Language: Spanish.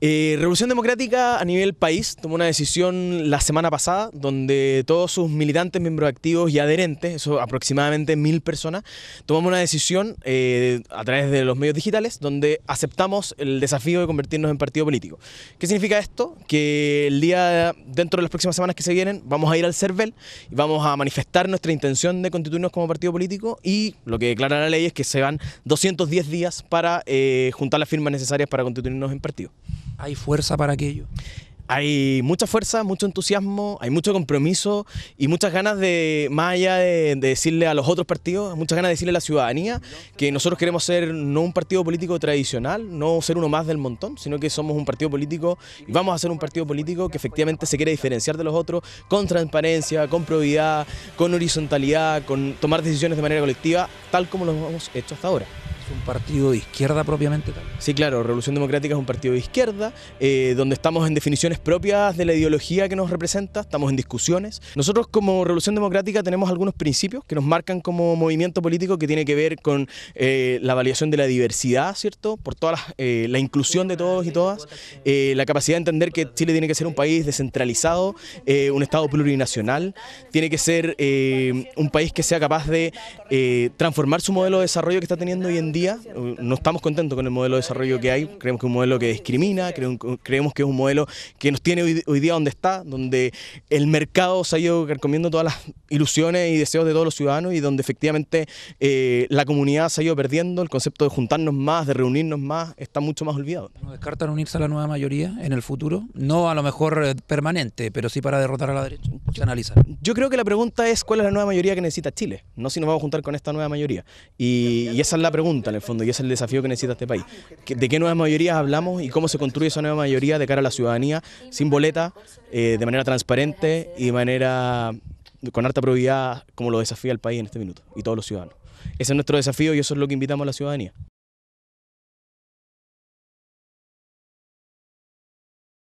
Eh, Revolución Democrática a nivel país tomó una decisión la semana pasada donde todos sus militantes, miembros activos y adherentes, eso aproximadamente mil personas, tomamos una decisión eh, a través de los medios digitales donde aceptamos el desafío de convertirnos en partido político. ¿Qué significa esto? Que el día, dentro de las próximas semanas que se vienen, vamos a ir al CERVEL y vamos a manifestar nuestra intención de constituirnos como partido político y lo que declara la ley es que se van 210 días para eh, juntar las firmas necesarias para constituirnos en partido. ¿Hay fuerza para aquello? Hay mucha fuerza, mucho entusiasmo, hay mucho compromiso y muchas ganas de, más allá de, decirle a los otros partidos, muchas ganas de decirle a la ciudadanía que nosotros queremos ser no un partido político tradicional, no ser uno más del montón, sino que somos un partido político y vamos a ser un partido político que efectivamente se quiere diferenciar de los otros con transparencia, con probidad, con horizontalidad, con tomar decisiones de manera colectiva, tal como lo hemos hecho hasta ahora un partido de izquierda propiamente tal. Sí, claro, Revolución Democrática es un partido de izquierda, eh, donde estamos en definiciones propias de la ideología que nos representa, estamos en discusiones. Nosotros como Revolución Democrática tenemos algunos principios que nos marcan como movimiento político que tiene que ver con eh, la validación de la diversidad, ¿cierto? Por todas eh, la inclusión de todos y todas, la capacidad de entender que Chile tiene que ser un país descentralizado, un Estado plurinacional, tiene que ser un país que sea capaz de transformar su modelo de desarrollo que está teniendo hoy en día eh, no estamos contentos con el modelo de desarrollo que hay, creemos que es un modelo que discrimina, creemos que es un modelo que nos tiene hoy, día donde está, donde el mercado se ha ido recomiendo todas las ilusiones y deseos de todos los ciudadanos y donde efectivamente eh, la comunidad se ha ido perdiendo, el concepto de juntarnos más, de reunirnos más, está mucho más olvidado. descartan unirse a la nueva mayoría en el futuro? No a lo mejor eh, permanente, pero sí para derrotar a la derecha. analiza. Yo creo que la pregunta es cuál es la nueva mayoría que necesita Chile, no si nos vamos a juntar con esta nueva mayoría. y esa es la pregunta en el fondo, y ese es el desafío que necesita este país. ¿De qué nuevas mayorías hablamos y cómo se construye esa nueva mayoría de cara a la ciudadanía, sin boleta, eh, de manera transparente y manera con harta probidad, como lo desafía el país en este minuto y todos los ciudadanos? Ese es nuestro desafío y eso es lo que invitamos a la ciudadanía.